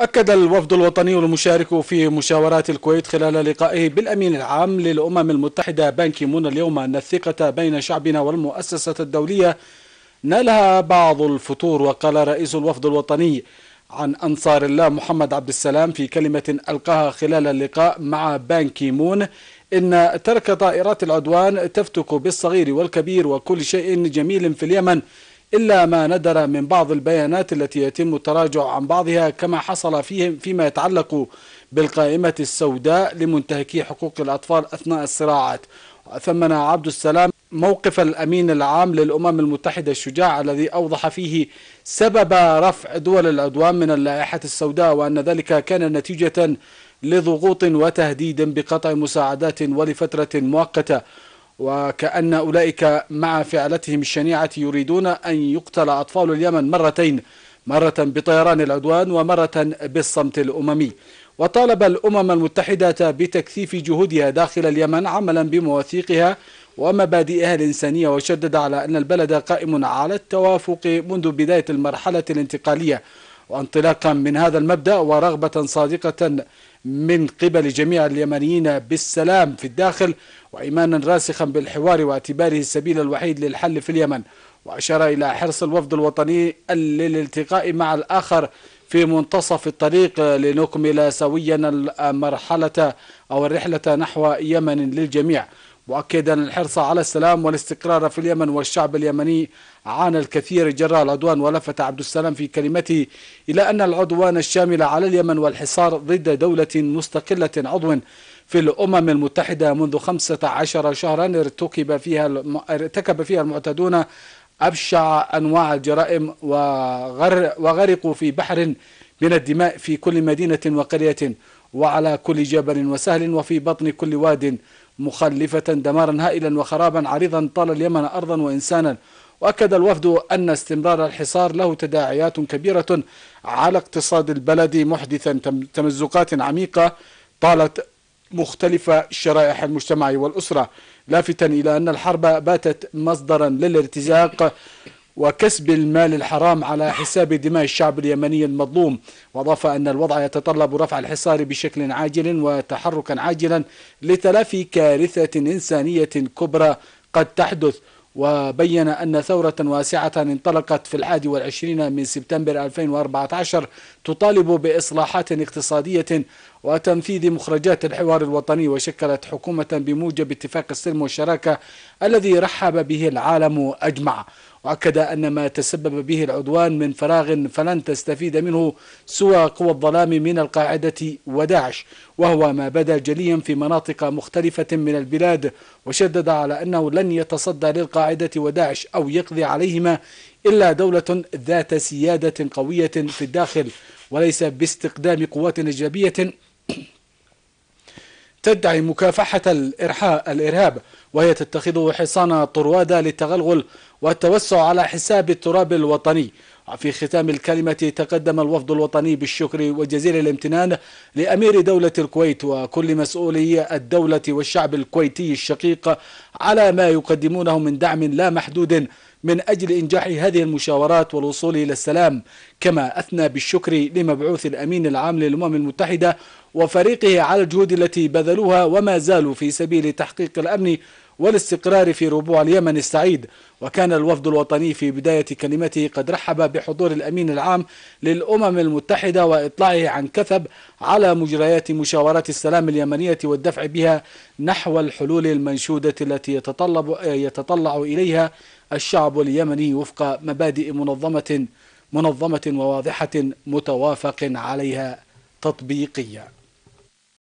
أكد الوفد الوطني المشارك في مشاورات الكويت خلال لقائه بالأمين العام للأمم المتحدة بانكي مون اليوم أن الثقة بين شعبنا والمؤسسة الدولية نالها بعض الفتور وقال رئيس الوفد الوطني عن أنصار الله محمد عبد السلام في كلمة ألقاها خلال اللقاء مع بانكي مون إن ترك طائرات العدوان تفتك بالصغير والكبير وكل شيء جميل في اليمن إلا ما ندر من بعض البيانات التي يتم التراجع عن بعضها كما حصل فيهم فيما يتعلق بالقائمة السوداء لمنتهكي حقوق الأطفال أثناء الصراعات ثمن عبد السلام موقف الأمين العام للأمم المتحدة الشجاع الذي أوضح فيه سبب رفع دول العدوان من اللائحة السوداء وأن ذلك كان نتيجة لضغوط وتهديد بقطع مساعدات ولفترة مؤقتة وكأن أولئك مع فعلتهم الشنيعة يريدون أن يقتل أطفال اليمن مرتين مرة بطيران العدوان ومرة بالصمت الأممي وطالب الأمم المتحدة بتكثيف جهودها داخل اليمن عملا بمواثيقها ومبادئها الإنسانية وشدد على أن البلد قائم على التوافق منذ بداية المرحلة الانتقالية وانطلاقا من هذا المبدأ ورغبة صادقة من قبل جميع اليمنيين بالسلام في الداخل وإيمانا راسخا بالحوار واعتباره السبيل الوحيد للحل في اليمن وأشار إلى حرص الوفد الوطني للالتقاء مع الآخر في منتصف الطريق لنكمل سويا المرحلة أو الرحلة نحو يمن للجميع مؤكدا الحرص على السلام والاستقرار في اليمن والشعب اليمني عانى الكثير جراء العدوان ولفت عبد السلام في كلمته إلى أن العدوان الشامل على اليمن والحصار ضد دولة مستقلة عضو في الأمم المتحدة منذ 15 شهرا ارتكب فيها ارتكب فيها المعتدون أبشع أنواع الجرائم وغر وغرقوا في بحر من الدماء في كل مدينة وقرية وعلى كل جبل وسهل وفي بطن كل واد مخلفة دمارا هائلا وخرابا عريضا طال اليمن أرضا وإنسانا وأكد الوفد أن استمرار الحصار له تداعيات كبيرة على اقتصاد البلد محدثا تمزقات عميقة طالت مختلف شرائح المجتمع والأسرة لافتا إلى أن الحرب باتت مصدرا للارتزاق وكسب المال الحرام على حساب دماء الشعب اليمني المظلوم وأضاف أن الوضع يتطلب رفع الحصار بشكل عاجل وتحركا عاجلا لتلافي كارثة إنسانية كبرى قد تحدث وبين أن ثورة واسعة انطلقت في الحادي والعشرين من سبتمبر 2014 تطالب بإصلاحات اقتصادية وتنفيذ مخرجات الحوار الوطني وشكلت حكومة بموجب اتفاق السلم والشراكة الذي رحب به العالم أجمع وأكد أن ما تسبب به العدوان من فراغ فلن تستفيد منه سوى قوى الظلام من القاعدة وداعش وهو ما بدا جليا في مناطق مختلفة من البلاد وشدد على أنه لن يتصدى للقاعدة وداعش أو يقضي عليهما إلا دولة ذات سيادة قوية في الداخل وليس باستقدام قوات أجنبية تدعي مكافحة الإرهاب وهي تتخذه حصان طروادة للتغلغل والتوسع على حساب التراب الوطني في ختام الكلمة تقدم الوفد الوطني بالشكر وجزيل الامتنان لأمير دولة الكويت وكل مسؤولي الدولة والشعب الكويتي الشقيق على ما يقدمونه من دعم لا محدود من أجل إنجاح هذه المشاورات والوصول إلى السلام كما أثنى بالشكر لمبعوث الأمين العام للأمم المتحدة وفريقه على الجهود التي بذلوها وما زالوا في سبيل تحقيق الأمن والاستقرار في ربوع اليمن السعيد وكان الوفد الوطني في بداية كلمته قد رحب بحضور الأمين العام للأمم المتحدة وإطلاعه عن كثب على مجريات مشاورات السلام اليمنية والدفع بها نحو الحلول المنشودة التي يتطلب يتطلع إليها الشعب اليمني وفق مبادئ منظمة منظمة وواضحة متوافق عليها تطبيقيا